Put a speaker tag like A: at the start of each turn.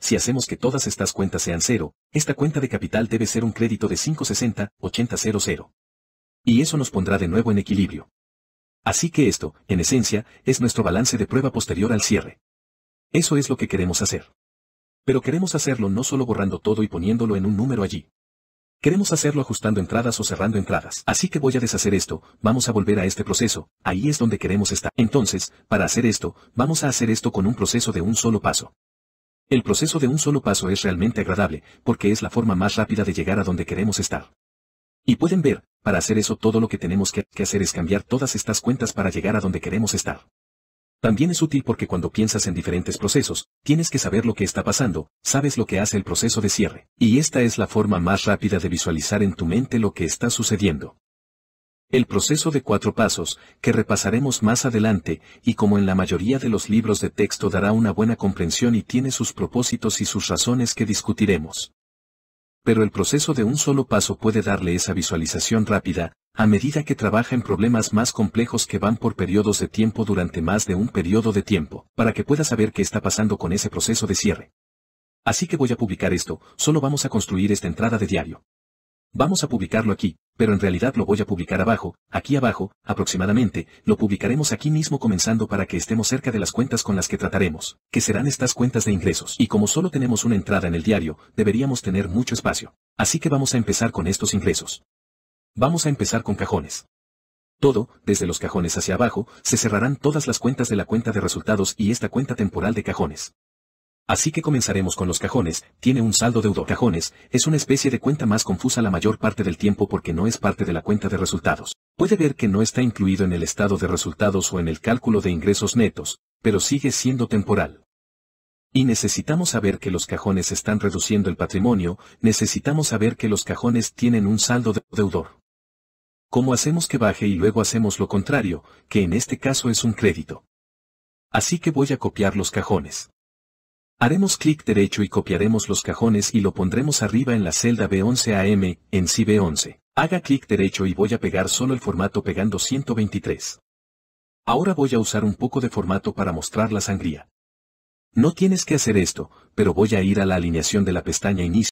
A: Si hacemos que todas estas cuentas sean cero, esta cuenta de capital debe ser un crédito de 560-8000. Y eso nos pondrá de nuevo en equilibrio. Así que esto, en esencia, es nuestro balance de prueba posterior al cierre. Eso es lo que queremos hacer. Pero queremos hacerlo no solo borrando todo y poniéndolo en un número allí. Queremos hacerlo ajustando entradas o cerrando entradas. Así que voy a deshacer esto, vamos a volver a este proceso, ahí es donde queremos estar. Entonces, para hacer esto, vamos a hacer esto con un proceso de un solo paso. El proceso de un solo paso es realmente agradable, porque es la forma más rápida de llegar a donde queremos estar. Y pueden ver, para hacer eso todo lo que tenemos que, hacer es cambiar todas estas cuentas para llegar a donde queremos estar. También es útil porque cuando piensas en diferentes procesos, tienes que saber lo que está pasando, sabes lo que hace el proceso de cierre, y esta es la forma más rápida de visualizar en tu mente lo que está sucediendo. El proceso de cuatro pasos, que repasaremos más adelante, y como en la mayoría de los libros de texto dará una buena comprensión y tiene sus propósitos y sus razones que discutiremos. Pero el proceso de un solo paso puede darle esa visualización rápida, a medida que trabaja en problemas más complejos que van por periodos de tiempo durante más de un periodo de tiempo, para que pueda saber qué está pasando con ese proceso de cierre. Así que voy a publicar esto, solo vamos a construir esta entrada de diario. Vamos a publicarlo aquí, pero en realidad lo voy a publicar abajo, aquí abajo, aproximadamente, lo publicaremos aquí mismo comenzando para que estemos cerca de las cuentas con las que trataremos, que serán estas cuentas de ingresos. Y como solo tenemos una entrada en el diario, deberíamos tener mucho espacio. Así que vamos a empezar con estos ingresos. Vamos a empezar con cajones. Todo, desde los cajones hacia abajo, se cerrarán todas las cuentas de la cuenta de resultados y esta cuenta temporal de cajones. Así que comenzaremos con los cajones, tiene un saldo deudor. Cajones, es una especie de cuenta más confusa la mayor parte del tiempo porque no es parte de la cuenta de resultados. Puede ver que no está incluido en el estado de resultados o en el cálculo de ingresos netos, pero sigue siendo temporal. Y necesitamos saber que los cajones están reduciendo el patrimonio, necesitamos saber que los cajones tienen un saldo de deudor. ¿Cómo hacemos que baje y luego hacemos lo contrario, que en este caso es un crédito? Así que voy a copiar los cajones. Haremos clic derecho y copiaremos los cajones y lo pondremos arriba en la celda B11AM, en C B11. Haga clic derecho y voy a pegar solo el formato pegando 123. Ahora voy a usar un poco de formato para mostrar la sangría. No tienes que hacer esto, pero voy a ir a la alineación de la pestaña Inicio.